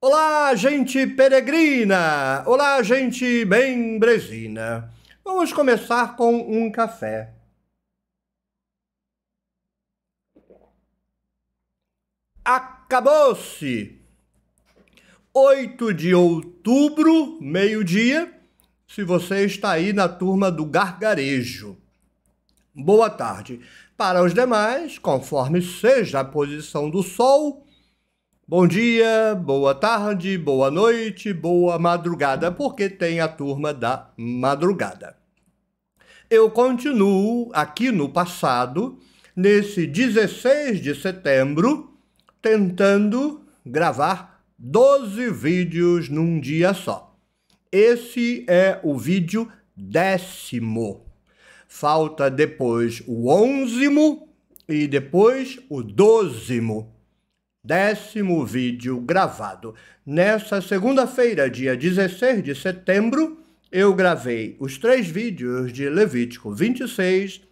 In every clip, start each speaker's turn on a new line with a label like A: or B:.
A: Olá, gente peregrina! Olá, gente membresina! Vamos começar com um café. Acabou-se! 8 de outubro, meio-dia, se você está aí na turma do gargarejo. Boa tarde. Para os demais, conforme seja a posição do sol, Bom dia, boa tarde, boa noite, boa madrugada, porque tem a turma da madrugada. Eu continuo aqui no passado, nesse 16 de setembro, tentando gravar 12 vídeos num dia só. Esse é o vídeo décimo. Falta depois o onzimo e depois o dozimo décimo vídeo gravado. Nessa segunda-feira, dia 16 de setembro, eu gravei os três vídeos de Levítico 26,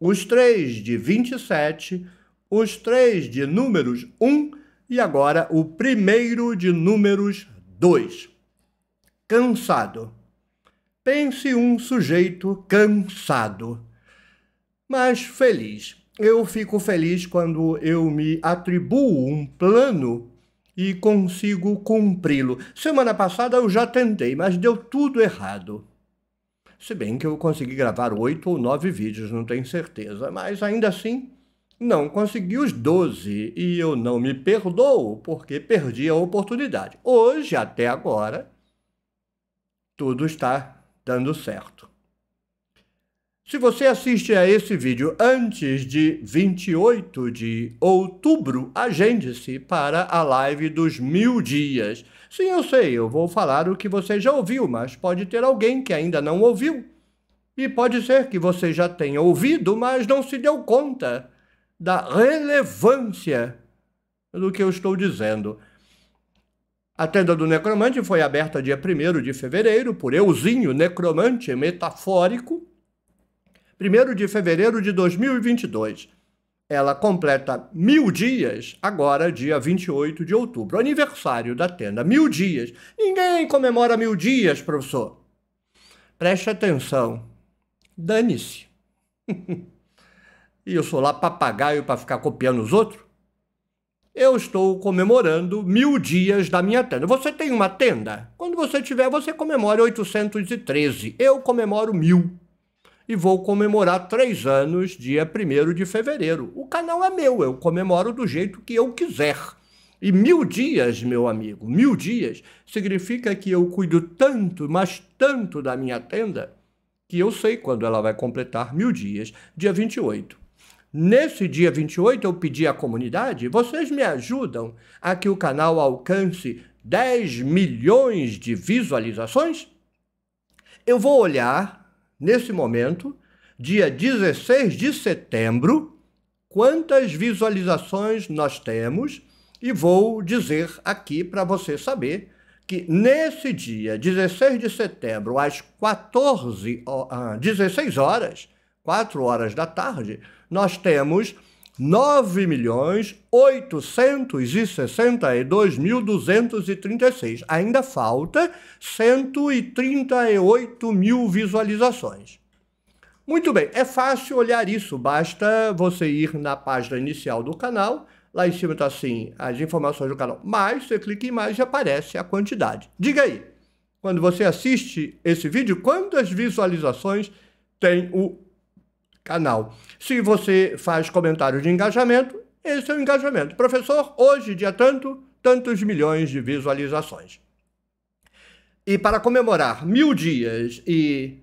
A: os três de 27, os três de Números 1 e agora o primeiro de Números 2. Cansado. Pense um sujeito cansado, mas feliz eu fico feliz quando eu me atribuo um plano e consigo cumpri-lo. Semana passada eu já tentei, mas deu tudo errado. Se bem que eu consegui gravar oito ou nove vídeos, não tenho certeza, mas ainda assim não consegui os doze e eu não me perdoo porque perdi a oportunidade. Hoje, até agora, tudo está dando certo. Se você assiste a esse vídeo antes de 28 de outubro, agende-se para a live dos mil dias. Sim, eu sei, eu vou falar o que você já ouviu, mas pode ter alguém que ainda não ouviu. E pode ser que você já tenha ouvido, mas não se deu conta da relevância do que eu estou dizendo. A tenda do necromante foi aberta dia 1 de fevereiro por Euzinho, necromante metafórico 1 de fevereiro de 2022. Ela completa mil dias agora, dia 28 de outubro, aniversário da tenda. Mil dias. Ninguém comemora mil dias, professor. Preste atenção. Dane-se. e eu sou lá papagaio para ficar copiando os outros? eu estou comemorando mil dias da minha tenda. Você tem uma tenda? Quando você tiver, você comemora 813. Eu comemoro mil e vou comemorar três anos dia 1 de fevereiro. O canal é meu, eu comemoro do jeito que eu quiser. E mil dias, meu amigo, mil dias significa que eu cuido tanto, mas tanto da minha tenda, que eu sei quando ela vai completar mil dias, dia 28. Nesse dia 28, eu pedi à comunidade: vocês me ajudam a que o canal alcance 10 milhões de visualizações? Eu vou olhar nesse momento, dia 16 de setembro, quantas visualizações nós temos e vou dizer aqui para você saber que nesse dia 16 de setembro às 14 16 ah, horas, 4 horas da tarde, nós temos 9.862.236. milhões Ainda falta 138 mil visualizações. Muito bem, é fácil olhar isso, basta você ir na página inicial do canal, lá em cima está assim as informações do canal, mais você clica em mais e aparece a quantidade. Diga aí, quando você assiste esse vídeo, quantas visualizações tem o canal. Se você faz comentário de engajamento, esse é o engajamento. Professor, hoje, dia tanto, tantos milhões de visualizações. E para comemorar mil dias e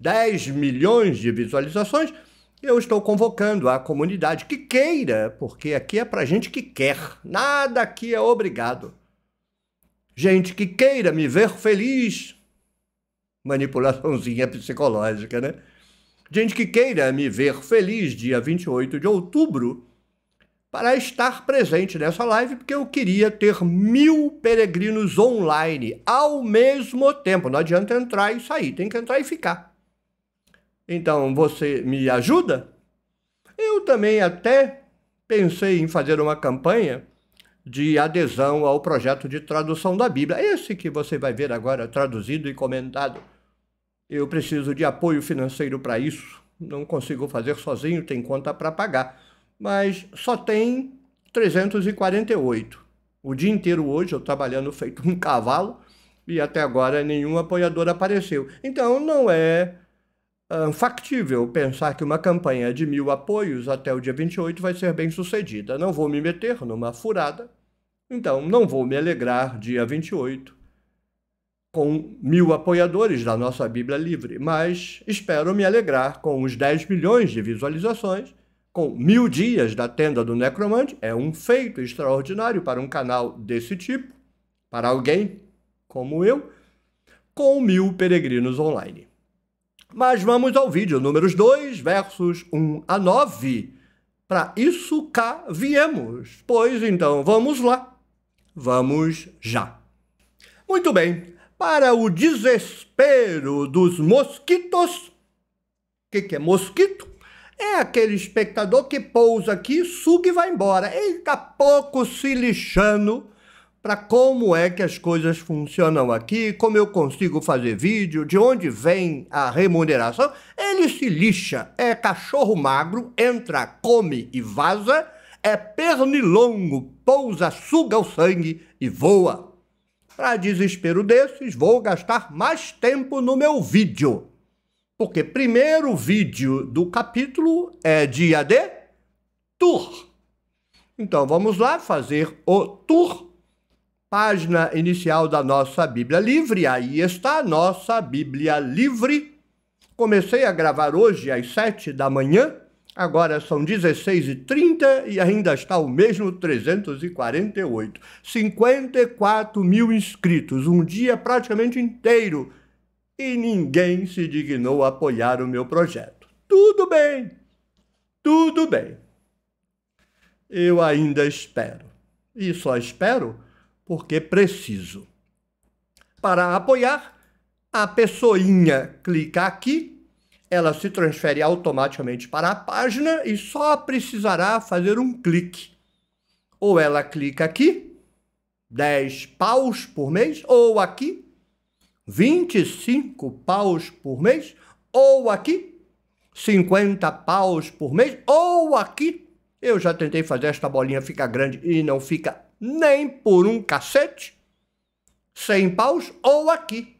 A: 10 milhões de visualizações, eu estou convocando a comunidade que queira, porque aqui é para gente que quer, nada aqui é obrigado. Gente que queira me ver feliz. Manipulaçãozinha psicológica, né? Gente que queira me ver feliz dia 28 de outubro para estar presente nessa live, porque eu queria ter mil peregrinos online ao mesmo tempo. Não adianta entrar e sair, tem que entrar e ficar. Então, você me ajuda? Eu também até pensei em fazer uma campanha de adesão ao projeto de tradução da Bíblia, esse que você vai ver agora traduzido e comentado eu preciso de apoio financeiro para isso. Não consigo fazer sozinho, tem conta para pagar. Mas só tem 348. O dia inteiro hoje eu trabalhando feito um cavalo e até agora nenhum apoiador apareceu. Então não é ah, factível pensar que uma campanha de mil apoios até o dia 28 vai ser bem sucedida. Não vou me meter numa furada, então não vou me alegrar dia 28 com mil apoiadores da nossa Bíblia Livre, mas espero me alegrar com os 10 milhões de visualizações, com mil dias da tenda do necromante. É um feito extraordinário para um canal desse tipo, para alguém como eu, com mil peregrinos online. Mas vamos ao vídeo, números 2, versos 1 a 9. Para isso cá viemos. Pois então, vamos lá. Vamos já. Muito bem, para o desespero dos mosquitos. O que, que é mosquito? É aquele espectador que pousa aqui, suga e vai embora. Ele está pouco se lixando para como é que as coisas funcionam aqui, como eu consigo fazer vídeo, de onde vem a remuneração. Ele se lixa, é cachorro magro, entra, come e vaza, é pernilongo, pousa, suga o sangue e voa. Para desespero desses, vou gastar mais tempo no meu vídeo. Porque primeiro vídeo do capítulo é dia de tour. Então vamos lá fazer o tour. Página inicial da nossa Bíblia Livre, aí está a nossa Bíblia Livre. Comecei a gravar hoje às sete da manhã Agora são 16h30 e ainda está o mesmo 348. 54 mil inscritos, um dia praticamente inteiro. E ninguém se dignou a apoiar o meu projeto. Tudo bem, tudo bem. Eu ainda espero. E só espero porque preciso. Para apoiar, a pessoinha clica aqui ela se transfere automaticamente para a página e só precisará fazer um clique. Ou ela clica aqui, 10 paus por mês, ou aqui, 25 paus por mês, ou aqui, 50 paus por mês, ou aqui. Eu já tentei fazer esta bolinha ficar grande e não fica nem por um cacete. 100 paus, ou aqui,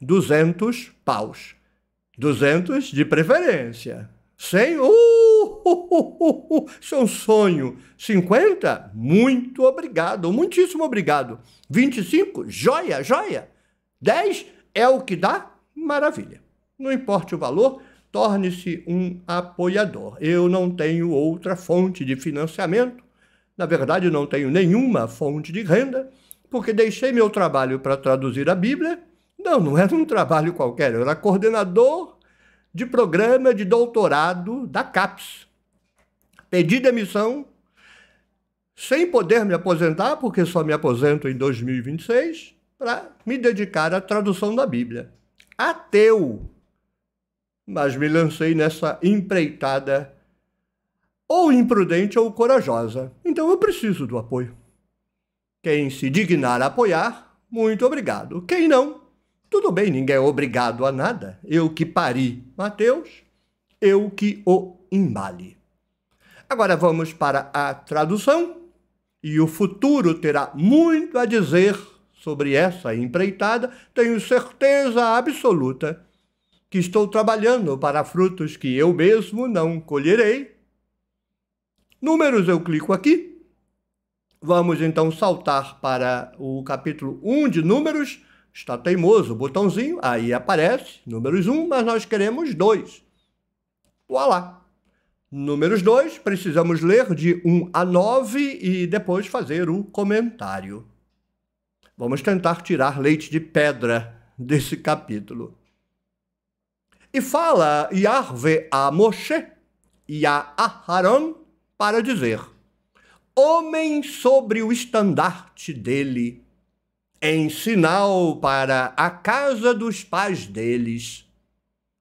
A: 200 paus. 200 de preferência. 100? Uh uh uh, uh, uh, uh, isso é um sonho. 50? Muito obrigado, muitíssimo obrigado. 25? Joia, joia. 10 é o que dá? Maravilha. Não importa o valor, torne-se um apoiador. Eu não tenho outra fonte de financiamento, na verdade, não tenho nenhuma fonte de renda, porque deixei meu trabalho para traduzir a Bíblia não, não era um trabalho qualquer, eu era coordenador de programa de doutorado da CAPES. Pedi demissão, sem poder me aposentar, porque só me aposento em 2026, para me dedicar à tradução da Bíblia. Ateu! Mas me lancei nessa empreitada ou imprudente ou corajosa. Então eu preciso do apoio. Quem se dignar a apoiar, muito obrigado. Quem não, tudo bem, ninguém é obrigado a nada. Eu que pari Mateus, eu que o embale. Agora vamos para a tradução, e o futuro terá muito a dizer sobre essa empreitada. Tenho certeza absoluta que estou trabalhando para frutos que eu mesmo não colherei. Números eu clico aqui. Vamos então saltar para o capítulo 1 de Números Está teimoso o botãozinho, aí aparece números 1, mas nós queremos 2. Voilá! Números 2, precisamos ler de 1 a 9 e depois fazer o comentário. Vamos tentar tirar leite de pedra desse capítulo. E fala Yarve a Moshe e a Aharon para dizer: Homem sobre o estandarte dele em sinal para a casa dos pais deles,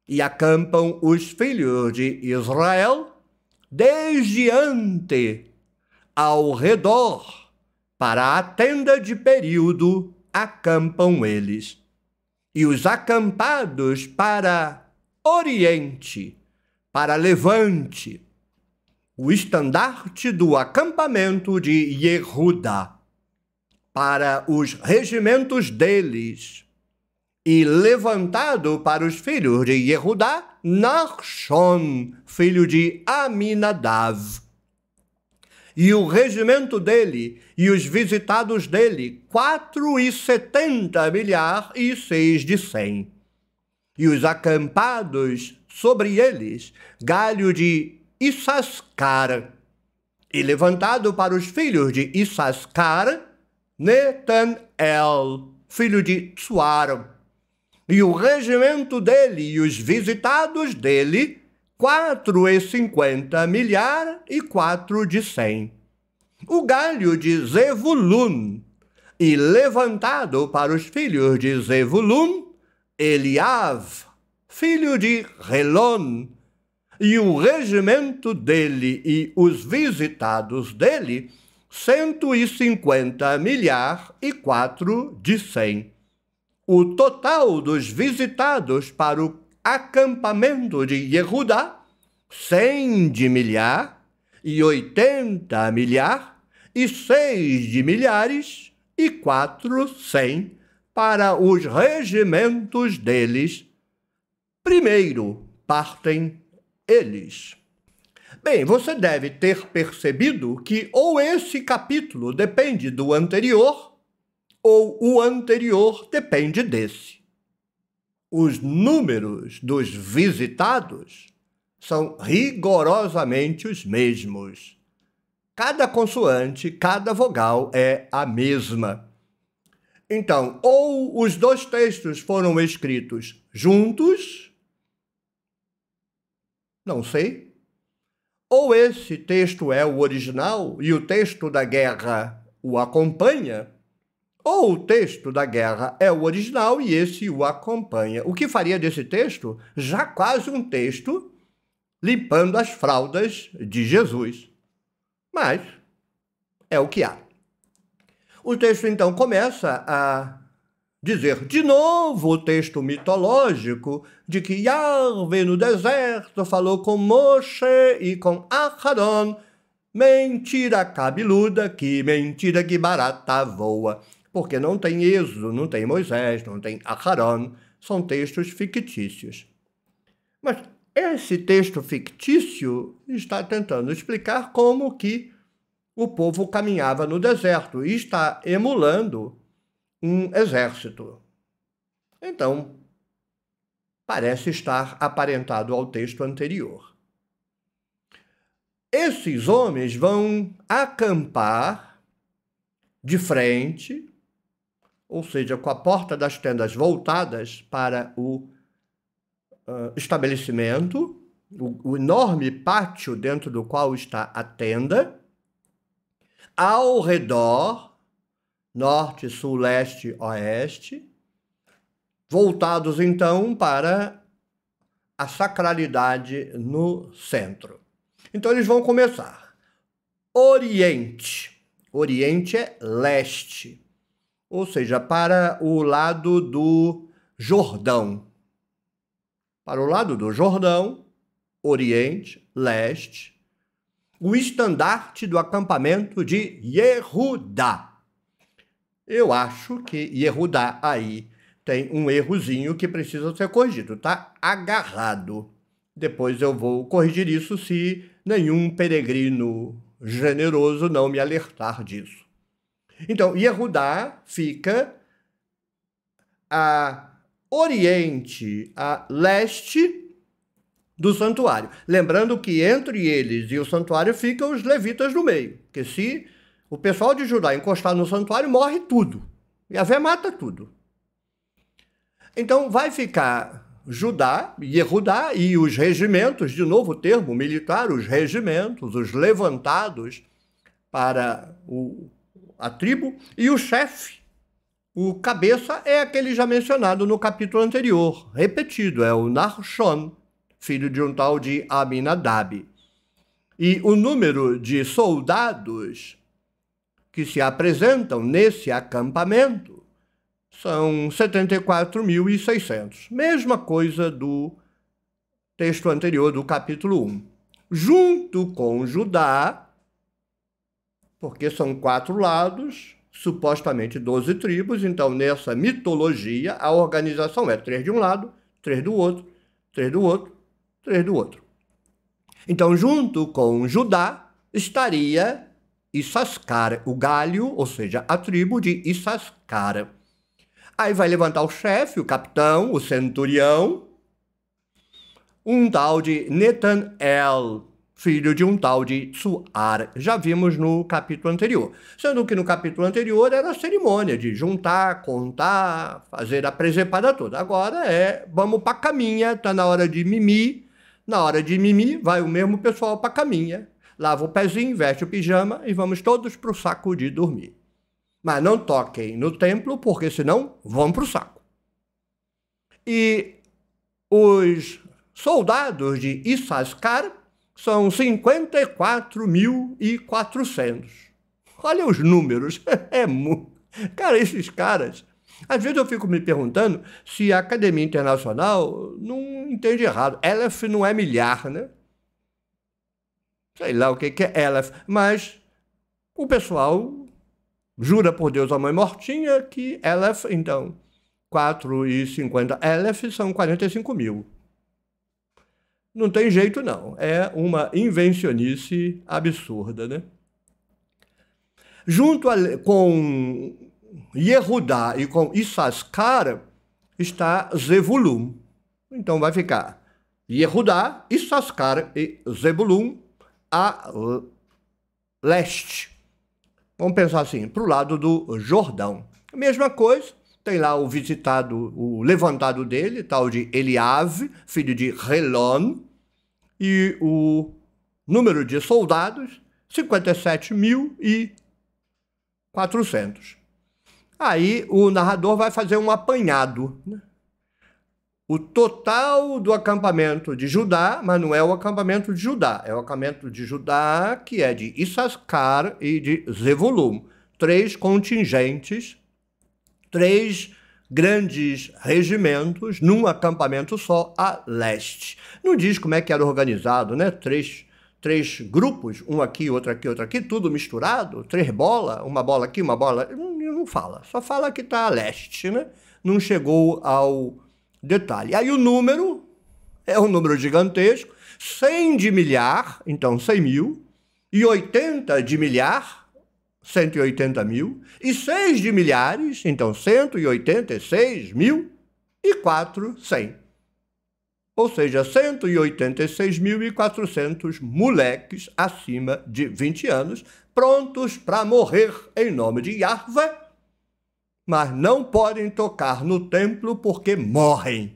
A: e acampam os filhos de Israel desde ante ao redor, para a tenda de período acampam eles, e os acampados para oriente, para levante, o estandarte do acampamento de Yehudá para os regimentos deles, e levantado para os filhos de Yehudá, Narshon, filho de Aminadav. E o regimento dele e os visitados dele, quatro e setenta milhar e seis de cem. E os acampados sobre eles, galho de Issascar. E levantado para os filhos de Issascar, Netanel, filho de Tsuar, e o regimento dele e os visitados dele, quatro e cinquenta milhar e quatro de cem. O galho de Zevulun, e levantado para os filhos de Zevulun, Eliav, filho de Relon, e o regimento dele e os visitados dele, 150 milhar e 4 de 100. O total dos visitados para o acampamento de Yehudá, 100 de milhar e 80 milhar e 6 de milhares e 4 100 para os regimentos deles. Primeiro partem eles. Bem, você deve ter percebido que ou esse capítulo depende do anterior, ou o anterior depende desse. Os números dos visitados são rigorosamente os mesmos. Cada consoante, cada vogal é a mesma. Então, ou os dois textos foram escritos juntos, não sei, ou esse texto é o original e o texto da guerra o acompanha, ou o texto da guerra é o original e esse o acompanha. O que faria desse texto? Já quase um texto limpando as fraldas de Jesus. Mas é o que há. O texto então começa a dizer de novo o texto mitológico de que Yahvé no deserto falou com Moshe e com Aharon. Mentira cabeluda, que mentira que barata voa. Porque não tem Êxodo, não tem Moisés, não tem Aharon, são textos fictícios. Mas esse texto fictício está tentando explicar como que o povo caminhava no deserto e está emulando um exército. Então, parece estar aparentado ao texto anterior. Esses homens vão acampar de frente, ou seja, com a porta das tendas voltadas para o uh, estabelecimento, o, o enorme pátio dentro do qual está a tenda, ao redor norte, sul, leste, oeste, voltados então para a sacralidade no centro. Então eles vão começar. Oriente. Oriente é leste, ou seja, para o lado do Jordão. Para o lado do Jordão, Oriente, leste, o estandarte do acampamento de Yehudá. Eu acho que Yehudá aí tem um errozinho que precisa ser corrigido, tá agarrado. Depois eu vou corrigir isso se nenhum peregrino generoso não me alertar disso. Então, Yehudá fica a oriente, a leste do santuário. Lembrando que entre eles e o santuário ficam os levitas no meio, Que se o pessoal de Judá encostar no santuário morre tudo. E a Vé mata tudo. Então vai ficar Judá, Yehudá e os regimentos, de novo o termo militar, os regimentos, os levantados para o, a tribo, e o chefe, o cabeça, é aquele já mencionado no capítulo anterior, repetido, é o Narshon, filho de um tal de Aminadab. E o número de soldados que se apresentam nesse acampamento são 74.600. Mesma coisa do texto anterior, do capítulo 1. Junto com Judá, porque são quatro lados, supostamente 12 tribos, então nessa mitologia a organização é três de um lado, três do outro, três do outro, três do outro. Então, junto com Judá, estaria Issaskara, o galho, ou seja, a tribo de Issaskara. Aí vai levantar o chefe, o capitão, o centurião, um tal de Netanel, filho de um tal de Tsuar. Já vimos no capítulo anterior. Sendo que no capítulo anterior era a cerimônia de juntar, contar, fazer a presepada toda. Agora é vamos pra caminha, tá na hora de mimir. Na hora de mimir, vai o mesmo pessoal pra caminha lava o pezinho, veste o pijama e vamos todos para o saco de dormir. Mas não toquem no templo, porque senão vão para o saco. E os soldados de Issaskar são 54.400. Olha os números, é muito. Cara, esses caras. Às vezes eu fico me perguntando se a Academia Internacional não entende errado. Elef não é milhar, né? sei lá o que, que é Elef, mas o pessoal jura por Deus a mãe mortinha que Elef, então, 4,50 Elef são 45 mil. Não tem jeito, não. É uma invencionice absurda, né? Junto a, com Yehudá e com Issascar está Zevulun. Então vai ficar Yehudá, Issascar e Zebulum, a leste. Vamos pensar assim, para o lado do Jordão. Mesma coisa, tem lá o visitado, o levantado dele, tal de Eliave, filho de Relon, e o número de soldados, 57.400. Aí o narrador vai fazer um apanhado, né? o total do acampamento de Judá, mas não é o acampamento de Judá, é o acampamento de Judá que é de Issacar e de Zevolum, Três contingentes, três grandes regimentos num acampamento só a leste. Não diz como é que era organizado, né? Três, três grupos, um aqui, outro aqui, outro aqui, tudo misturado, três bolas, uma bola aqui, uma bola. Não, não fala, só fala que está a leste, né? Não chegou ao Detalhe. Aí o número é um número gigantesco. 100 de milhar, então 100 mil. E 80 de milhar, 180 mil. E 6 de milhares, então 186 mil. E 4, 100. Ou seja, 186.400 moleques acima de 20 anos prontos para morrer em nome de Yahvé mas não podem tocar no templo porque morrem.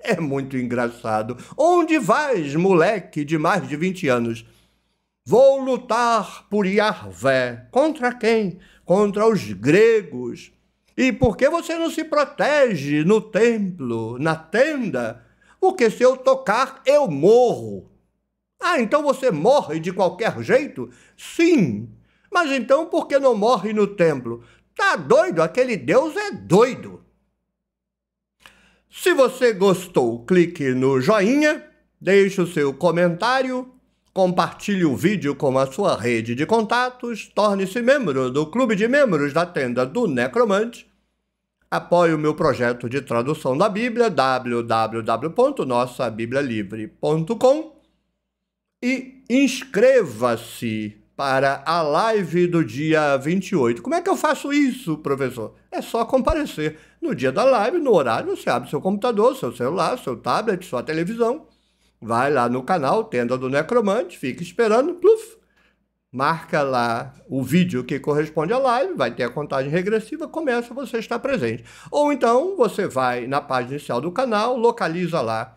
A: É muito engraçado. Onde vais, moleque de mais de 20 anos? Vou lutar por Yahvé. Contra quem? Contra os gregos. E por que você não se protege no templo, na tenda? Porque se eu tocar, eu morro. Ah, então você morre de qualquer jeito? Sim. Mas então por que não morre no templo? Tá doido? Aquele Deus é doido. Se você gostou, clique no joinha, deixe o seu comentário, compartilhe o vídeo com a sua rede de contatos, torne-se membro do Clube de Membros da Tenda do Necromante, apoie o meu projeto de tradução da Bíblia, www.nossabiblialivre.com e inscreva-se para a live do dia 28. Como é que eu faço isso, professor? É só comparecer no dia da live, no horário, você abre seu computador, seu celular, seu tablet, sua televisão. Vai lá no canal Tenda do Necromante, fica esperando, pluf, marca lá o vídeo que corresponde à live, vai ter a contagem regressiva, começa você está presente. Ou então você vai na página inicial do canal, localiza lá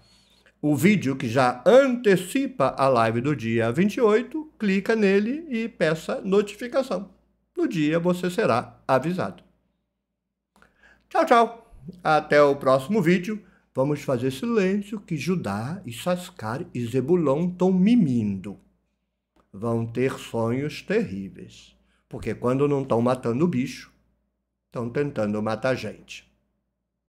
A: o vídeo que já antecipa a live do dia 28, clica nele e peça notificação. No dia você será avisado. Tchau, tchau. Até o próximo vídeo. Vamos fazer silêncio que Judá, Isascar e Zebulon estão mimindo. Vão ter sonhos terríveis. Porque quando não estão matando o bicho, estão tentando matar a gente.